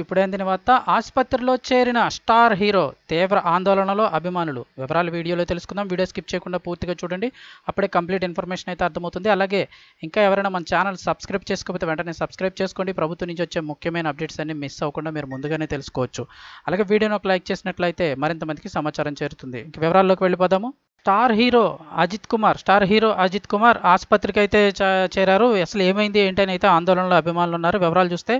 ఇప్పుడైన వార్త ఆసుపత్రిలో చేరిన స్టార్ హీరో తీవ్ర ఆందోళనలో అభిమానులు వివరాలు వీడియోలో తెలుసుకుందాం వీడియో స్కిప్ చేయకుండా పూర్తిగా చూడండి అప్పుడే కంప్లీట్ ఇన్ఫర్మేషన్ అయితే అర్థమవుతుంది అలాగే ఇంకా ఎవరైనా మన ఛానల్ సబ్స్క్రైబ్ చేసుకోకపోతే వెంటనే సబ్స్క్రైబ్ చేసుకోండి ప్రభుత్వం నుంచి వచ్చే ముఖ్యమైన అప్డేట్స్ అన్ని మిస్ అవ్వకుండా మీరు ముందుగానే తెలుసుకోవచ్చు అలాగే వీడియోను ఒక లైక్ చేసినట్లయితే మరింత మందికి సమాచారం చేరుతుంది ఇంక వివరాల్లోకి వెళ్ళిపోదాము star hero Ajith Kumar star hero Ajith Kumar ఆసుపత్రికి అయితే చేరారు అసలు ఏమైంది ఏంటని అయితే ఆందోళనలో అభిమానులు ఉన్నారు వివరాలు చూస్తే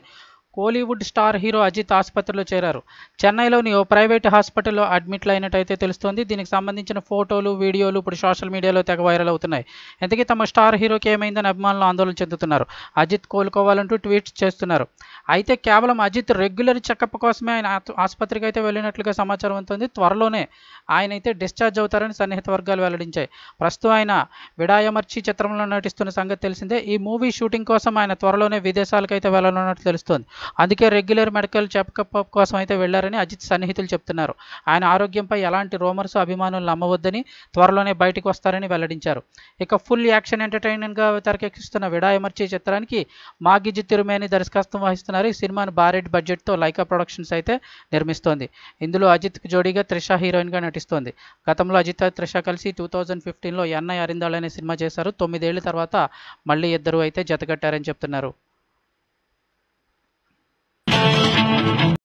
కోలీవుడ్ స్టార్ హీరో అజిత్ ఆసుపత్రిలో చేరారు చెన్నైలోని ఓ ప్రైవేట్ హాస్పిటల్లో అడ్మిట్లు అయినట్టయితే తెలుస్తోంది దీనికి సంబంధించిన ఫోటోలు వీడియోలు ఇప్పుడు సోషల్ మీడియాలో తెగ వైరల్ అవుతున్నాయి ఎందుకే తమ స్టార్ హీరోకి ఏమైందని అభిమానులు ఆందోళన చెందుతున్నారు అజిత్ కోలుకోవాలంటూ ట్వీట్ చేస్తున్నారు అయితే కేవలం అజిత్ రెగ్యులర్ చెకప్ కోసమే ఆయన ఆసుపత్రికి అయితే వెళ్ళినట్లుగా సమాచారం ఉంటుంది త్వరలోనే ఆయన అయితే డిశ్చార్జ్ అవుతారని సన్నిహిత వర్గాలు వెల్లడించాయి ప్రస్తుతం ఆయన విడాయమర్చి చిత్రంలో నటిస్తున్న సంగతి తెలిసిందే ఈ మూవీ షూటింగ్ కోసం ఆయన త్వరలోనే విదేశాలకైతే వెళ్ళనున్నట్టు తెలుస్తోంది అందుకే రెగ్యులర్ మెడికల్ చెకప్ కోసం అయితే వెళ్లారని అజిత్ సన్నిహితులు చెప్తున్నారు ఆయన ఆరోగ్యంపై ఎలాంటి రోమర్స్ అభిమానులు నమ్మవద్దని త్వరలోనే బయటకు వస్తారని వెల్లడించారు ఇక ఫుల్ యాక్షన్ ఎంటర్టైన్మెంట్గా తెరకెక్కిస్తున్న విడా ఎమర్చీ చిత్రానికి మాగిజి తిరుమేని దర్శకత్వం వహిస్తున్నారు ఈ సినిమాను భారీ బడ్జెట్తో లైకా ప్రొడక్షన్స్ అయితే నిర్మిస్తోంది ఇందులో అజిత్కి జోడీగా త్రిష హీరోయిన్గా నటిస్తోంది గతంలో అజిత్ త్రిష కలిసి టూ థౌజండ్ ఫిఫ్టీన్లో ఎన్ఐ అరిందాళ్ అనే సినిమా చేశారు తొమ్మిదేళ్ల తర్వాత మళ్ళీ ఇద్దరు అయితే జతగట్టారని చెప్తున్నారు